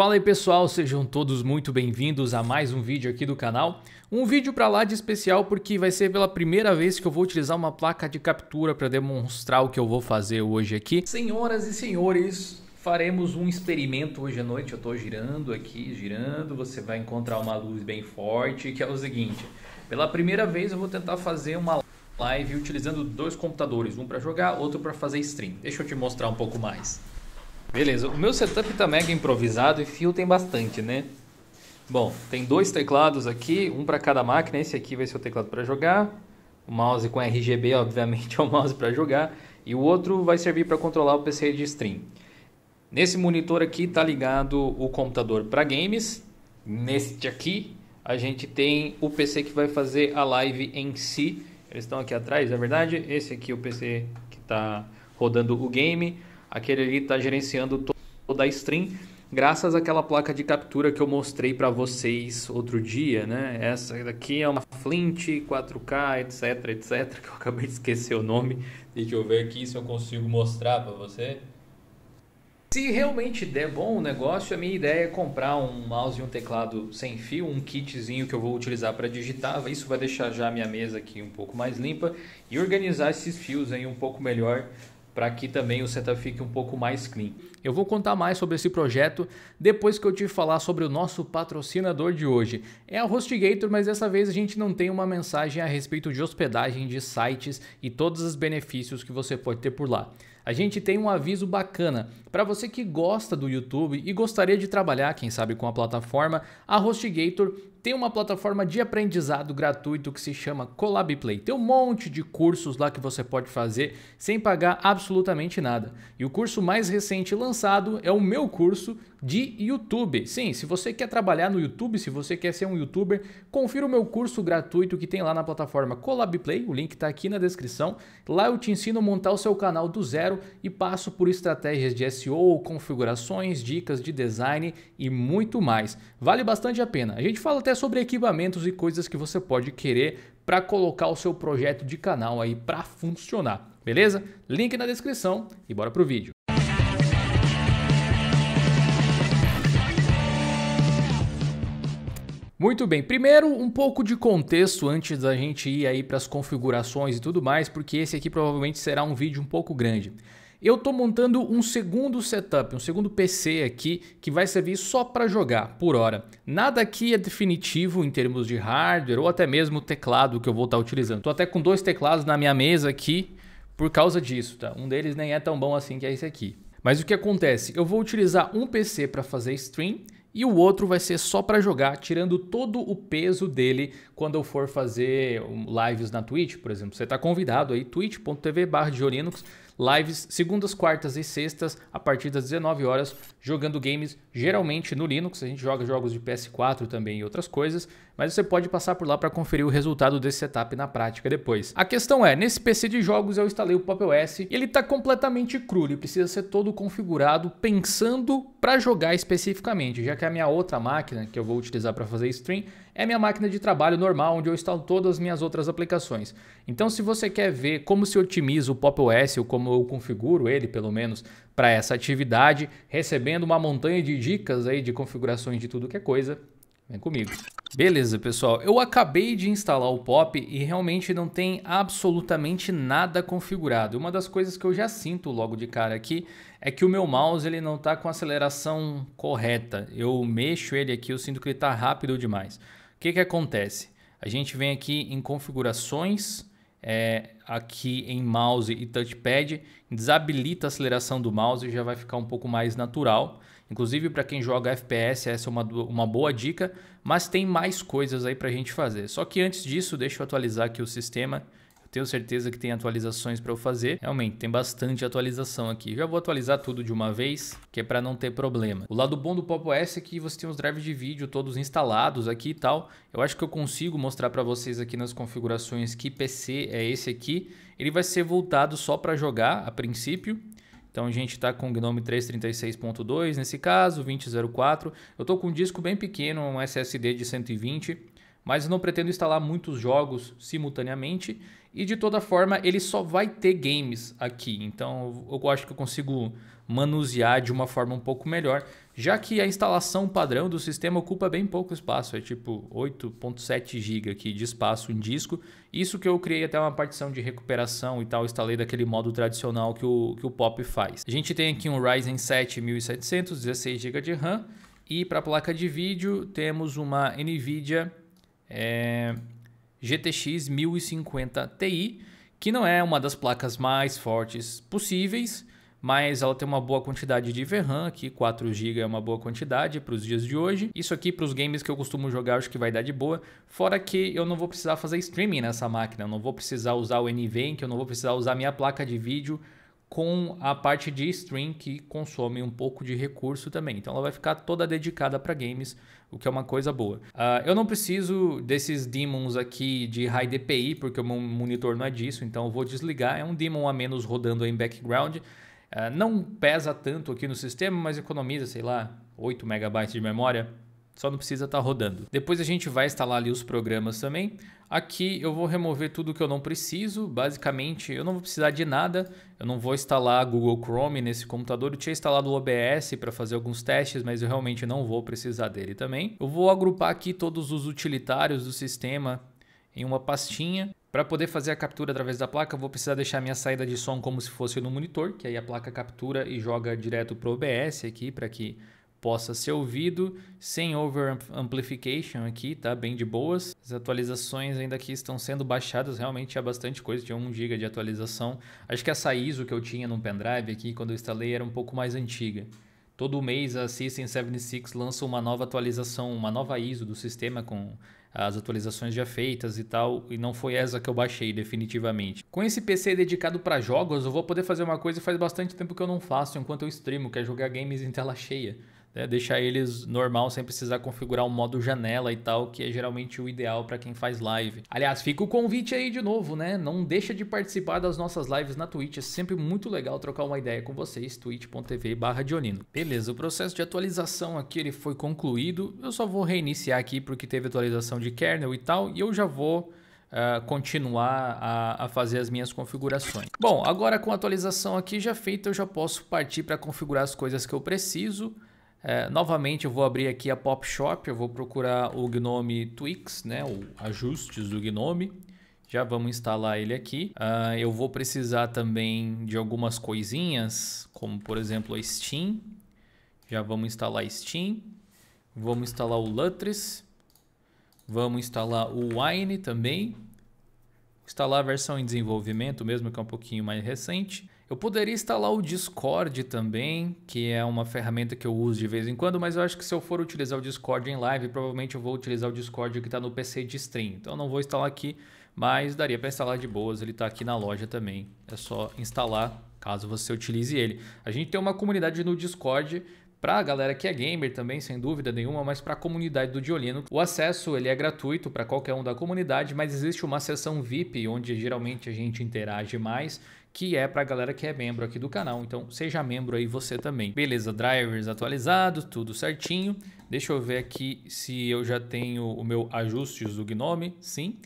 Fala aí pessoal, sejam todos muito bem-vindos a mais um vídeo aqui do canal. Um vídeo para lá de especial porque vai ser pela primeira vez que eu vou utilizar uma placa de captura para demonstrar o que eu vou fazer hoje aqui. Senhoras e senhores, faremos um experimento hoje à noite. Eu estou girando aqui, girando, você vai encontrar uma luz bem forte, que é o seguinte. Pela primeira vez eu vou tentar fazer uma live utilizando dois computadores, um para jogar, outro para fazer stream. Deixa eu te mostrar um pouco mais. Beleza, o meu setup tá mega improvisado e fio tem bastante, né? Bom, tem dois teclados aqui, um para cada máquina, esse aqui vai ser o teclado para jogar, o mouse com RGB, obviamente, é o mouse para jogar, e o outro vai servir para controlar o PC de stream. Nesse monitor aqui tá ligado o computador para games, neste aqui a gente tem o PC que vai fazer a live em si, eles estão aqui atrás, é verdade? Esse aqui é o PC que está rodando o game, Aquele ali está gerenciando toda a stream, graças àquela placa de captura que eu mostrei para vocês outro dia, né? Essa daqui é uma Flint 4K, etc, etc, que eu acabei de esquecer o nome. Deixa eu ver aqui se eu consigo mostrar para você. Se realmente der bom o negócio, a minha ideia é comprar um mouse e um teclado sem fio, um kitzinho que eu vou utilizar para digitar. Isso vai deixar já a minha mesa aqui um pouco mais limpa e organizar esses fios aí um pouco melhor para que também o setup fique um pouco mais clean. Eu vou contar mais sobre esse projeto depois que eu te falar sobre o nosso patrocinador de hoje. É a HostGator, mas dessa vez a gente não tem uma mensagem a respeito de hospedagem de sites e todos os benefícios que você pode ter por lá. A gente tem um aviso bacana. Para você que gosta do YouTube e gostaria de trabalhar, quem sabe, com a plataforma, a HostGator tem uma plataforma de aprendizado gratuito que se chama Colab Play. Tem um monte de cursos lá que você pode fazer sem pagar absolutamente nada. E o curso mais recente lançado é o meu curso de YouTube. Sim, se você quer trabalhar no YouTube, se você quer ser um youtuber, confira o meu curso gratuito que tem lá na plataforma Colab Play, o link está aqui na descrição. Lá eu te ensino a montar o seu canal do zero e passo por estratégias de SEO, configurações, dicas de design e muito mais. Vale bastante a pena. A gente fala até até sobre equipamentos e coisas que você pode querer para colocar o seu projeto de canal aí para funcionar, beleza? Link na descrição e bora pro vídeo. Muito bem, primeiro um pouco de contexto antes da gente ir aí para as configurações e tudo mais, porque esse aqui provavelmente será um vídeo um pouco grande. Eu estou montando um segundo setup, um segundo PC aqui que vai servir só para jogar por hora. Nada aqui é definitivo em termos de hardware ou até mesmo teclado que eu vou estar tá utilizando. Estou até com dois teclados na minha mesa aqui por causa disso, tá? Um deles nem é tão bom assim que é esse aqui. Mas o que acontece? Eu vou utilizar um PC para fazer stream e o outro vai ser só para jogar, tirando todo o peso dele quando eu for fazer lives na Twitch, por exemplo. Você está convidado aí, twitch.tv/diolinux lives segundas, quartas e sextas a partir das 19 horas, jogando games geralmente no Linux. A gente joga jogos de PS4 também e outras coisas, mas você pode passar por lá para conferir o resultado desse setup na prática depois. A questão é, nesse PC de jogos eu instalei o Pop OS e ele está completamente cru, ele precisa ser todo configurado pensando para jogar especificamente, já que a minha outra máquina que eu vou utilizar para fazer stream é minha máquina de trabalho normal, onde eu instalo todas as minhas outras aplicações. Então, se você quer ver como se otimiza o Pop OS, ou como eu configuro ele, pelo menos, para essa atividade, recebendo uma montanha de dicas aí de configurações de tudo que é coisa, Vem comigo. Beleza, pessoal. Eu acabei de instalar o Pop e realmente não tem absolutamente nada configurado. Uma das coisas que eu já sinto logo de cara aqui é que o meu mouse ele não está com aceleração correta. Eu mexo ele aqui, eu sinto que ele está rápido demais que, que acontece? A gente vem aqui em configurações, é, aqui em mouse e touchpad, desabilita a aceleração do mouse e já vai ficar um pouco mais natural. Inclusive para quem joga FPS, essa é uma, uma boa dica, mas tem mais coisas aí para a gente fazer. Só que antes disso, deixa eu atualizar aqui o sistema tenho certeza que tem atualizações para eu fazer. Realmente, tem bastante atualização aqui. Já vou atualizar tudo de uma vez, que é para não ter problema. O lado bom do Pop OS é que você tem os drives de vídeo todos instalados aqui e tal. Eu acho que eu consigo mostrar para vocês aqui nas configurações que PC é esse aqui. Ele vai ser voltado só para jogar a princípio. Então a gente está com o Gnome 336.2 nesse caso, 2004. Eu estou com um disco bem pequeno, um SSD de 120 mas não pretendo instalar muitos jogos simultaneamente e de toda forma ele só vai ter games aqui. Então eu acho que eu consigo manusear de uma forma um pouco melhor, já que a instalação padrão do sistema ocupa bem pouco espaço, é tipo 8.7 GB aqui de espaço em disco. Isso que eu criei até uma partição de recuperação e tal, instalei daquele modo tradicional que o, que o Pop faz. A gente tem aqui um Ryzen 7 1700, 16 GB de RAM e para a placa de vídeo temos uma NVIDIA é, GTX 1050 Ti, que não é uma das placas mais fortes possíveis, mas ela tem uma boa quantidade de VRAM Que 4 GB é uma boa quantidade para os dias de hoje. Isso aqui para os games que eu costumo jogar, acho que vai dar de boa. Fora que eu não vou precisar fazer streaming nessa máquina, eu não vou precisar usar o NVENC, eu não vou precisar usar minha placa de vídeo com a parte de stream que consome um pouco de recurso também. Então ela vai ficar toda dedicada para games, o que é uma coisa boa. Uh, eu não preciso desses demons aqui de high DPI, porque o meu monitor não é disso, então eu vou desligar. É um demon a menos rodando em background. Uh, não pesa tanto aqui no sistema, mas economiza, sei lá, 8 MB de memória só não precisa estar tá rodando. Depois a gente vai instalar ali os programas também. Aqui eu vou remover tudo que eu não preciso, basicamente eu não vou precisar de nada, eu não vou instalar Google Chrome nesse computador, eu tinha instalado o OBS para fazer alguns testes, mas eu realmente não vou precisar dele também. Eu vou agrupar aqui todos os utilitários do sistema em uma pastinha. Para poder fazer a captura através da placa, vou precisar deixar minha saída de som como se fosse no monitor, que aí a placa captura e joga direto para o OBS aqui para que possa ser ouvido sem over amplification aqui, tá? Bem de boas. As atualizações ainda aqui estão sendo baixadas, realmente é bastante coisa, tinha 1 GB de atualização. Acho que essa ISO que eu tinha no pendrive aqui quando eu instalei era um pouco mais antiga. Todo mês a System 76 lança uma nova atualização, uma nova ISO do sistema com as atualizações já feitas e tal, e não foi essa que eu baixei definitivamente. Com esse PC dedicado para jogos, eu vou poder fazer uma coisa que faz bastante tempo que eu não faço enquanto eu streamo, que é jogar games em tela cheia né? deixar eles normal sem precisar configurar o um modo janela e tal, que é geralmente o ideal para quem faz live. Aliás, fica o convite aí de novo, né? Não deixa de participar das nossas lives na Twitch, é sempre muito legal trocar uma ideia com vocês, twitch.tv/dionino. Beleza, o processo de atualização aqui ele foi concluído. Eu só vou reiniciar aqui porque teve atualização de kernel e tal, e eu já vou Uh, continuar a, a, fazer as minhas configurações. Bom, agora com a atualização aqui já feita, eu já posso partir para configurar as coisas que eu preciso. É, novamente eu vou abrir aqui a Pop Shop, eu vou procurar o Gnome Tweaks né, o ajustes do Gnome. Já vamos instalar ele aqui. Uh, eu vou precisar também de algumas coisinhas, como por exemplo a Steam. Já vamos instalar a Steam. Vamos instalar o Lutris. Vamos instalar o Wine também. Instalar a versão em desenvolvimento mesmo, que é um pouquinho mais recente. Eu poderia instalar o Discord também, que é uma ferramenta que eu uso de vez em quando, mas eu acho que se eu for utilizar o Discord em live, provavelmente eu vou utilizar o Discord que está no PC de stream. Então não vou instalar aqui, mas daria para instalar de boas, ele está aqui na loja também. É só instalar caso você utilize ele. A gente tem uma comunidade no Discord para a galera que é gamer também, sem dúvida nenhuma, mas para a comunidade do Diolino. O acesso ele é gratuito para qualquer um da comunidade, mas existe uma seção VIP onde geralmente a gente interage mais que é para a galera que é membro aqui do canal. Então, seja membro aí você também. Beleza, drivers atualizados, tudo certinho. Deixa eu ver aqui se eu já tenho o meu ajustes do Gnome. Sim.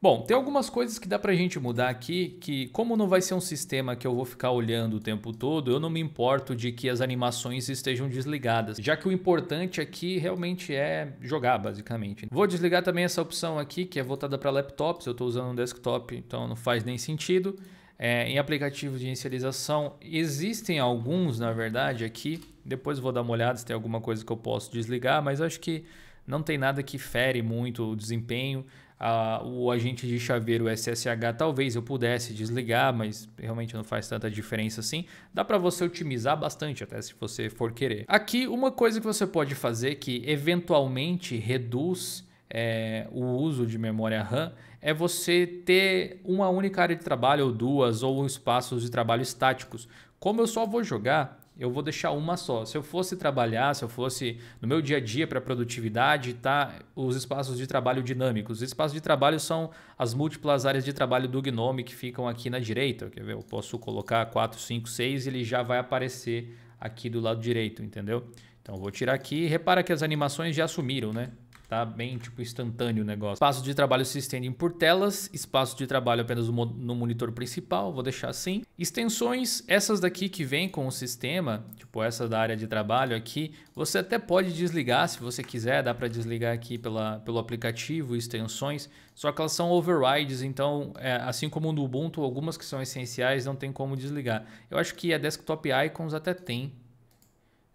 Bom, tem algumas coisas que dá para a gente mudar aqui, que como não vai ser um sistema que eu vou ficar olhando o tempo todo, eu não me importo de que as animações estejam desligadas, já que o importante aqui realmente é jogar, basicamente. Vou desligar também essa opção aqui, que é voltada para laptops, eu estou usando um desktop, então não faz nem sentido. É, em aplicativos de inicialização, existem alguns, na verdade, aqui. Depois vou dar uma olhada se tem alguma coisa que eu posso desligar, mas acho que não tem nada que fere muito o desempenho. Ah, o agente de chaveiro SSH talvez eu pudesse desligar, mas realmente não faz tanta diferença assim. Dá para você otimizar bastante, até se você for querer. Aqui, uma coisa que você pode fazer que eventualmente reduz é, o uso de memória RAM é você ter uma única área de trabalho, ou duas, ou espaços de trabalho estáticos. Como eu só vou jogar, eu vou deixar uma só. Se eu fosse trabalhar, se eu fosse no meu dia a dia para produtividade, tá os espaços de trabalho dinâmicos. Os espaços de trabalho são as múltiplas áreas de trabalho do Gnome que ficam aqui na direita. Quer ver? Eu posso colocar 4, 5, 6 ele já vai aparecer aqui do lado direito, entendeu? Então vou tirar aqui. Repara que as animações já sumiram, né? tá? Bem, tipo, instantâneo o negócio. Espaços de trabalho se estendem por telas, espaço de trabalho apenas no monitor principal, vou deixar assim. Extensões, essas daqui que vem com o sistema, tipo essa da área de trabalho aqui, você até pode desligar se você quiser, dá para desligar aqui pela, pelo aplicativo, extensões, só que elas são overrides, então, é, assim como no Ubuntu, algumas que são essenciais não tem como desligar. Eu acho que a Desktop Icons até tem,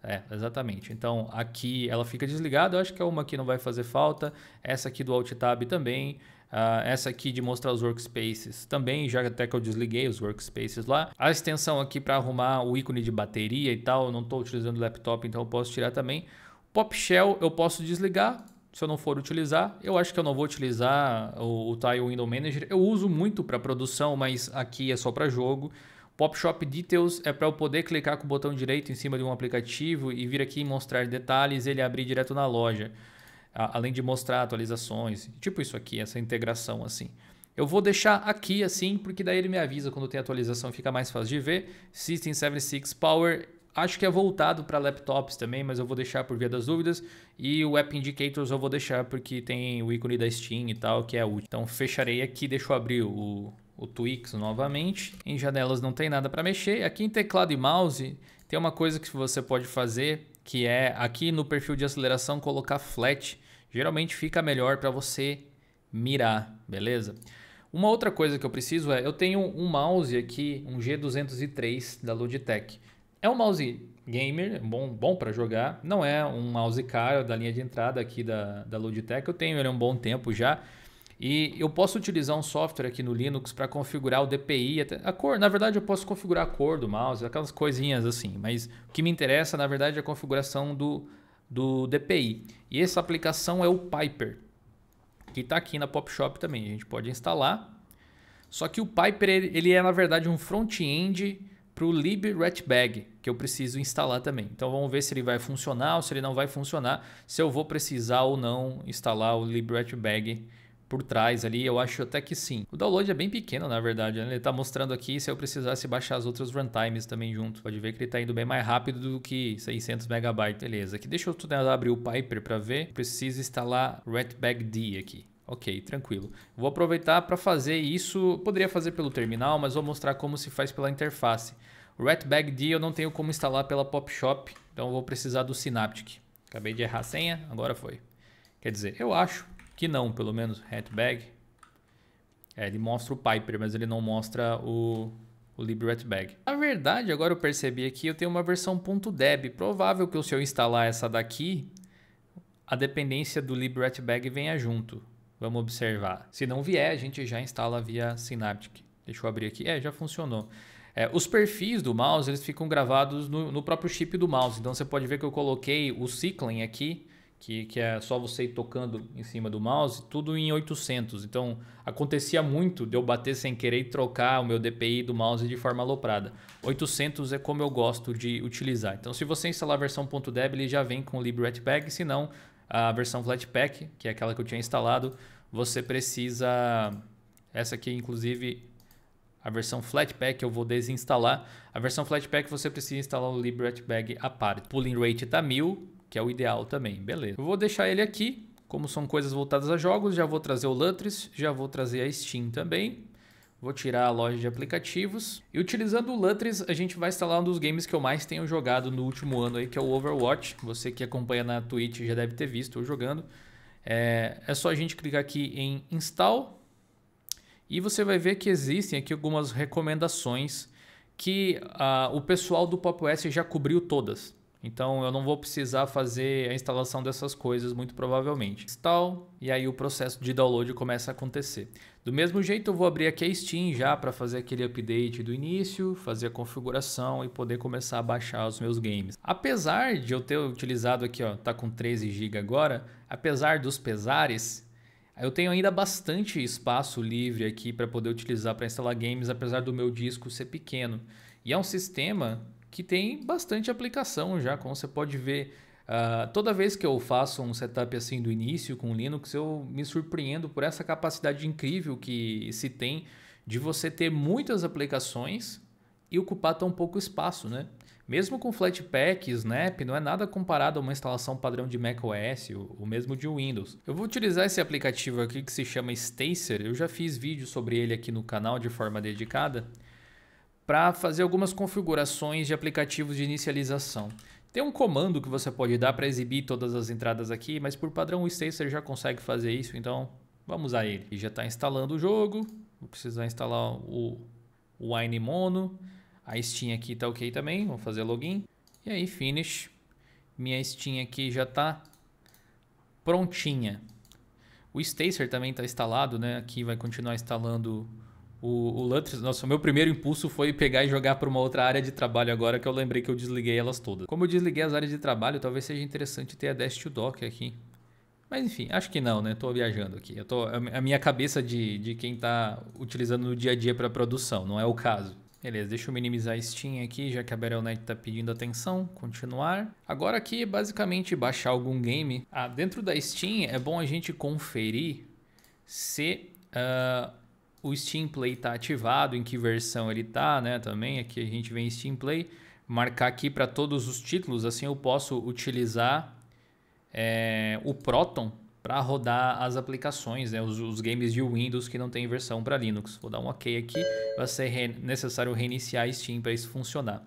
é, exatamente. Então aqui ela fica desligada, eu acho que é uma que não vai fazer falta. Essa aqui do Alt Tab também. Uh, essa aqui de mostrar os workspaces também, já até que eu desliguei os workspaces lá. A extensão aqui para arrumar o ícone de bateria e tal, eu não estou utilizando o laptop, então eu posso tirar também. Pop Shell eu posso desligar, se eu não for utilizar. Eu acho que eu não vou utilizar o, o Tile Window Manager. Eu uso muito para produção, mas aqui é só para jogo. Pop Shop Details é para eu poder clicar com o botão direito em cima de um aplicativo e vir aqui mostrar detalhes e ele abrir direto na loja. Além de mostrar atualizações, tipo isso aqui, essa integração assim. Eu vou deixar aqui assim, porque daí ele me avisa quando tem atualização, fica mais fácil de ver. System 76 Power, acho que é voltado para laptops também, mas eu vou deixar por via das dúvidas. E o App Indicators eu vou deixar porque tem o ícone da Steam e tal, que é útil. Então fecharei aqui, deixa eu abrir o, o Twix novamente. Em janelas não tem nada para mexer. Aqui em teclado e mouse tem uma coisa que você pode fazer, que é aqui no perfil de aceleração colocar flat. Geralmente fica melhor para você mirar, beleza? Uma outra coisa que eu preciso é, eu tenho um mouse aqui, um G203 da Logitech. É um mouse gamer, bom, bom para jogar, não é um mouse caro da linha de entrada aqui da, da Logitech, eu tenho ele há um bom tempo já. E eu posso utilizar um software aqui no Linux para configurar o DPI, a cor. Na verdade, eu posso configurar a cor do mouse, aquelas coisinhas assim. Mas o que me interessa, na verdade, é a configuração do, do DPI. E essa aplicação é o Piper, que está aqui na Pop Shop também. A gente pode instalar. Só que o Piper ele é, na verdade, um front-end para o libretbag, que eu preciso instalar também. Então vamos ver se ele vai funcionar ou se ele não vai funcionar, se eu vou precisar ou não instalar o libretbag por trás ali, eu acho até que sim. O download é bem pequeno, na verdade, né? ele está mostrando aqui se eu precisasse baixar as outras runtimes também junto. Pode ver que ele está indo bem mais rápido do que 600 MB. Beleza, aqui deixa eu abrir o Piper para ver. preciso instalar Ratbagd aqui. Ok, tranquilo. Vou aproveitar para fazer isso, poderia fazer pelo terminal, mas vou mostrar como se faz pela interface. O Ratbagd eu não tenho como instalar pela PopShop, então vou precisar do Synaptic. Acabei de errar a senha, agora foi. Quer dizer, eu acho que não, pelo menos, Hatbag. É, ele mostra o Piper, mas ele não mostra o, o LibRatbag. Na verdade, agora eu percebi aqui, eu tenho uma versão .deb. Provável que se eu instalar essa daqui, a dependência do LibRatbag venha junto. Vamos observar. Se não vier, a gente já instala via Synaptic. Deixa eu abrir aqui. É, já funcionou. É, os perfis do mouse eles ficam gravados no, no, próprio chip do mouse. Então você pode ver que eu coloquei o Cycling aqui que, que é só você ir tocando em cima do mouse, tudo em 800. Então, acontecia muito de eu bater sem querer e trocar o meu DPI do mouse de forma aloprada. 800 é como eu gosto de utilizar. Então, se você instalar a versão .deb, ele já vem com o LibreRatPack, se não, a versão Flatpak, que é aquela que eu tinha instalado, você precisa... Essa aqui, inclusive, a versão Flatpak eu vou desinstalar. A versão Flatpak você precisa instalar o LibreRatBag a parte. Pulling Rate está 1000, que é o ideal também, beleza. Eu vou deixar ele aqui, como são coisas voltadas a jogos, já vou trazer o Lutris, já vou trazer a Steam também. Vou tirar a loja de aplicativos. E utilizando o Lutris, a gente vai instalar um dos games que eu mais tenho jogado no último ano aí, que é o Overwatch. Você que acompanha na Twitch já deve ter visto eu jogando. É, é só a gente clicar aqui em Install. E você vai ver que existem aqui algumas recomendações que uh, o pessoal do Pop OS já cobriu todas. Então eu não vou precisar fazer a instalação dessas coisas muito provavelmente. Install e aí o processo de download começa a acontecer. Do mesmo jeito eu vou abrir aqui a Steam já para fazer aquele update do início, fazer a configuração e poder começar a baixar os meus games. Apesar de eu ter utilizado aqui, ó, tá com 13 GB agora, apesar dos pesares, eu tenho ainda bastante espaço livre aqui para poder utilizar para instalar games, apesar do meu disco ser pequeno. E é um sistema que tem bastante aplicação já, como você pode ver. Uh, toda vez que eu faço um setup assim do início com Linux, eu me surpreendo por essa capacidade incrível que se tem de você ter muitas aplicações e ocupar tão pouco espaço, né? Mesmo com Flatpak, Snap, não é nada comparado a uma instalação padrão de macOS, o mesmo de Windows. Eu vou utilizar esse aplicativo aqui que se chama Stacer, eu já fiz vídeo sobre ele aqui no canal de forma dedicada, para fazer algumas configurações de aplicativos de inicialização. Tem um comando que você pode dar para exibir todas as entradas aqui, mas por padrão o Stacer já consegue fazer isso, então vamos a ele. E já está instalando o jogo, vou precisar instalar o Wine Mono, a Steam aqui está ok também, vou fazer login. E aí finish, minha Steam aqui já está prontinha. O Stacer também está instalado, né? aqui vai continuar instalando o, o Lutris, nossa, o meu primeiro impulso foi pegar e jogar para uma outra área de trabalho agora que eu lembrei que eu desliguei elas todas. Como eu desliguei as áreas de trabalho, talvez seja interessante ter a Dash to Dock aqui. Mas enfim, acho que não, né? Tô viajando aqui. Eu tô, a minha cabeça de, de quem tá utilizando no dia a dia para produção, não é o caso. Beleza, deixa eu minimizar a Steam aqui, já que a Battle.net está pedindo atenção. Continuar. Agora aqui, basicamente, baixar algum game. Ah, dentro da Steam é bom a gente conferir se... Uh, o Steam Play está ativado, em que versão ele está, né? Também aqui a gente vem Steam Play, marcar aqui para todos os títulos, assim eu posso utilizar é, o Proton para rodar as aplicações, né? Os, os, games de Windows que não tem versão para Linux. Vou dar um OK aqui, vai ser re necessário reiniciar Steam para isso funcionar.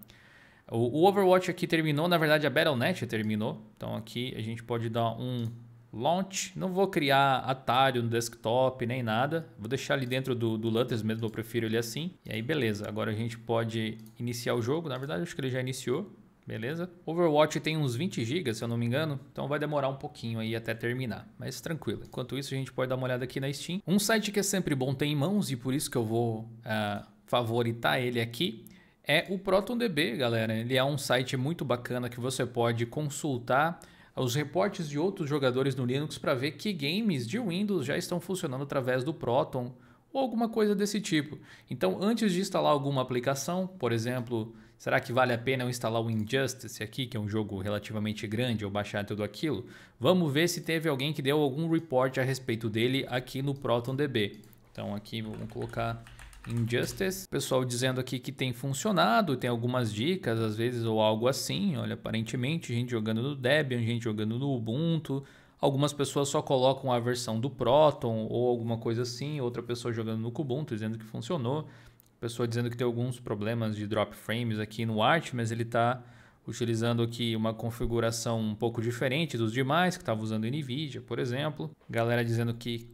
O, o Overwatch aqui terminou, na verdade a Battle.net terminou, então aqui a gente pode dar um Launch, não vou criar atalho no desktop nem nada, vou deixar ali dentro do, do Lutters mesmo, eu prefiro ele assim. E aí beleza, agora a gente pode iniciar o jogo, na verdade acho que ele já iniciou, beleza? Overwatch tem uns 20 GB, se eu não me engano, então vai demorar um pouquinho aí até terminar, mas tranquilo. Enquanto isso a gente pode dar uma olhada aqui na Steam. Um site que é sempre bom ter em mãos e por isso que eu vou uh, favoritar ele aqui é o ProtonDB, galera. Ele é um site muito bacana que você pode consultar os reportes de outros jogadores no Linux para ver que games de Windows já estão funcionando através do Proton ou alguma coisa desse tipo. Então, antes de instalar alguma aplicação, por exemplo, será que vale a pena eu instalar o Injustice aqui, que é um jogo relativamente grande, ou baixar tudo aquilo? Vamos ver se teve alguém que deu algum report a respeito dele aqui no ProtonDB. Então, aqui vamos colocar Injustice. Pessoal dizendo aqui que tem funcionado, tem algumas dicas, às vezes, ou algo assim. Olha, aparentemente, gente jogando no Debian, gente jogando no Ubuntu. Algumas pessoas só colocam a versão do Proton ou alguma coisa assim. Outra pessoa jogando no Kubuntu dizendo que funcionou. Pessoa dizendo que tem alguns problemas de drop frames aqui no Arch, mas ele está utilizando aqui uma configuração um pouco diferente dos demais, que estava usando NVIDIA, por exemplo. Galera dizendo que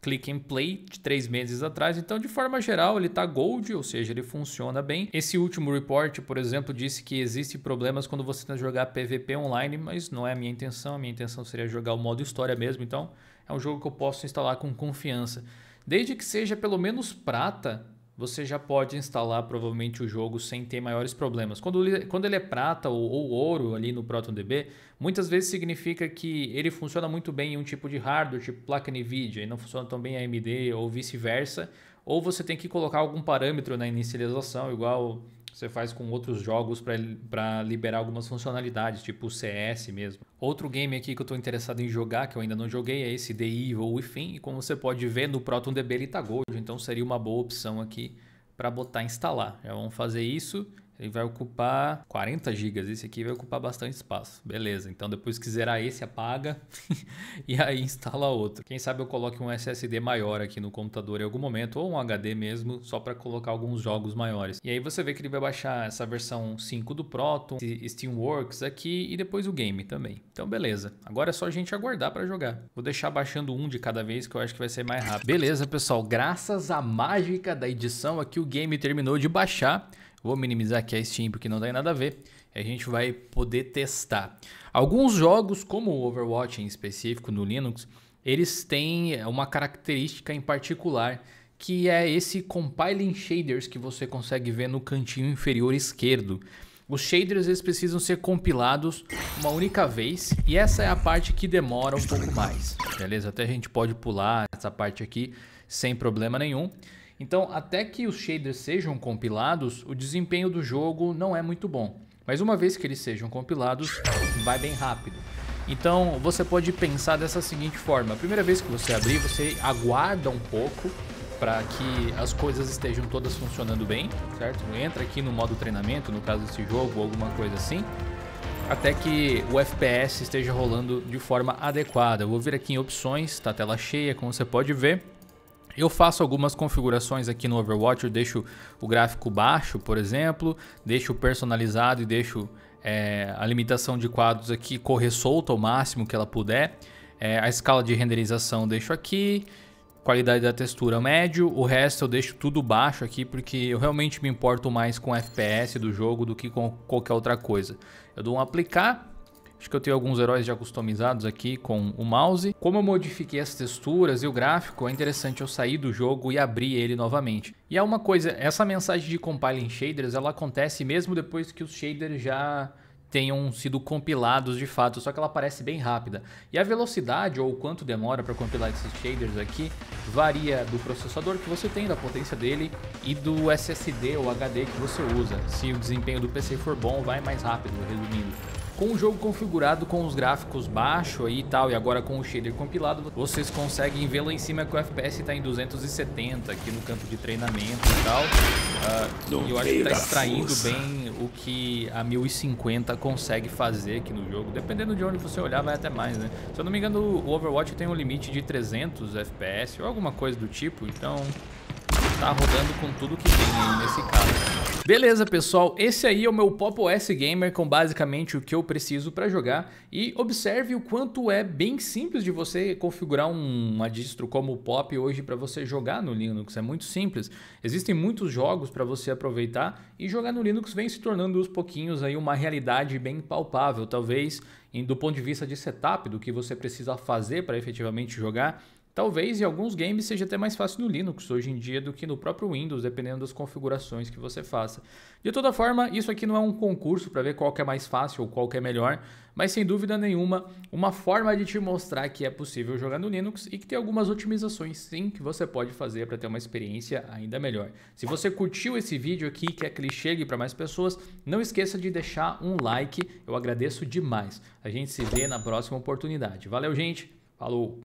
Click and Play de três meses atrás. Então, de forma geral, ele está gold, ou seja, ele funciona bem. Esse último report, por exemplo, disse que existem problemas quando você tenta jogar PVP online, mas não é a minha intenção. A minha intenção seria jogar o modo história mesmo. Então, é um jogo que eu posso instalar com confiança. Desde que seja pelo menos prata, você já pode instalar provavelmente o jogo sem ter maiores problemas. Quando ele, quando ele é prata ou, ou, ouro ali no ProtonDB, muitas vezes significa que ele funciona muito bem em um tipo de hardware, tipo placa NVIDIA, e não funciona tão bem AMD ou vice-versa, ou você tem que colocar algum parâmetro na inicialização, igual você faz com outros jogos para liberar algumas funcionalidades, tipo o CS mesmo. Outro game aqui que eu estou interessado em jogar, que eu ainda não joguei, é esse The Evil Within, e como você pode ver no ProtonDB ele está gold, então seria uma boa opção aqui para botar instalar. Já vamos fazer isso ele vai ocupar 40 GB. Esse aqui vai ocupar bastante espaço. Beleza. Então depois que zerar esse, apaga e aí instala outro. Quem sabe eu coloque um SSD maior aqui no computador em algum momento, ou um HD mesmo, só para colocar alguns jogos maiores. E aí você vê que ele vai baixar essa versão 5 do Proton, Steamworks aqui e depois o game também. Então beleza. Agora é só a gente aguardar para jogar. Vou deixar baixando um de cada vez que eu acho que vai ser mais rápido. Beleza, pessoal. Graças à mágica da edição aqui o game terminou de baixar Vou minimizar aqui a Steam porque não tem nada a ver. A gente vai poder testar. Alguns jogos, como o Overwatch em específico no Linux, eles têm uma característica em particular que é esse compiling shaders que você consegue ver no cantinho inferior esquerdo. Os shaders eles precisam ser compilados uma única vez e essa é a parte que demora um pouco mais, beleza? Até a gente pode pular essa parte aqui sem problema nenhum. Então, até que os shaders sejam compilados, o desempenho do jogo não é muito bom. Mas uma vez que eles sejam compilados, vai bem rápido. Então, você pode pensar dessa seguinte forma. A primeira vez que você abrir, você aguarda um pouco para que as coisas estejam todas funcionando bem, certo? Entra aqui no modo treinamento, no caso desse jogo, ou alguma coisa assim, até que o FPS esteja rolando de forma adequada. Eu vou vir aqui em opções, tá tela cheia, como você pode ver. Eu faço algumas configurações aqui no Overwatch, eu deixo o gráfico baixo, por exemplo, deixo personalizado e deixo é, a limitação de quadros aqui correr solta ao máximo que ela puder. É, a escala de renderização eu deixo aqui, qualidade da textura médio, o resto eu deixo tudo baixo aqui porque eu realmente me importo mais com o FPS do jogo do que com qualquer outra coisa. Eu dou um aplicar Acho que eu tenho alguns heróis já customizados aqui com o mouse. Como eu modifiquei as texturas e o gráfico, é interessante eu sair do jogo e abrir ele novamente. E é uma coisa, essa mensagem de compiling shaders, ela acontece mesmo depois que os shaders já tenham sido compilados de fato, só que ela parece bem rápida. E a velocidade ou o quanto demora para compilar esses shaders aqui varia do processador que você tem, da potência dele e do SSD ou HD que você usa. Se o desempenho do PC for bom, vai mais rápido, resumindo. Com o jogo configurado com os gráficos baixo aí e tal, e agora com o shader compilado, vocês conseguem ver lá em cima que o FPS está em 270 aqui no campo de treinamento e tal. Uh, e eu acho que está extraindo bem o que a 1050 consegue fazer aqui no jogo. Dependendo de onde você olhar, vai até mais, né? Se eu não me engano, o Overwatch tem um limite de 300 FPS ou alguma coisa do tipo, então tá rodando com tudo que tem aí nesse caso. Beleza, pessoal, esse aí é o meu Pop OS Gamer com basicamente o que eu preciso para jogar e observe o quanto é bem simples de você configurar uma distro como o Pop hoje para você jogar no Linux, é muito simples. Existem muitos jogos para você aproveitar e jogar no Linux vem se tornando aos pouquinhos aí uma realidade bem palpável, talvez do ponto de vista de setup, do que você precisa fazer para efetivamente jogar, Talvez em alguns games seja até mais fácil no Linux hoje em dia do que no próprio Windows, dependendo das configurações que você faça. De toda forma, isso aqui não é um concurso para ver qual é mais fácil ou qual é melhor, mas sem dúvida nenhuma, uma forma de te mostrar que é possível jogar no Linux e que tem algumas otimizações sim que você pode fazer para ter uma experiência ainda melhor. Se você curtiu esse vídeo aqui, quer que ele é chegue para mais pessoas, não esqueça de deixar um like, eu agradeço demais. A gente se vê na próxima oportunidade. Valeu, gente! Falou!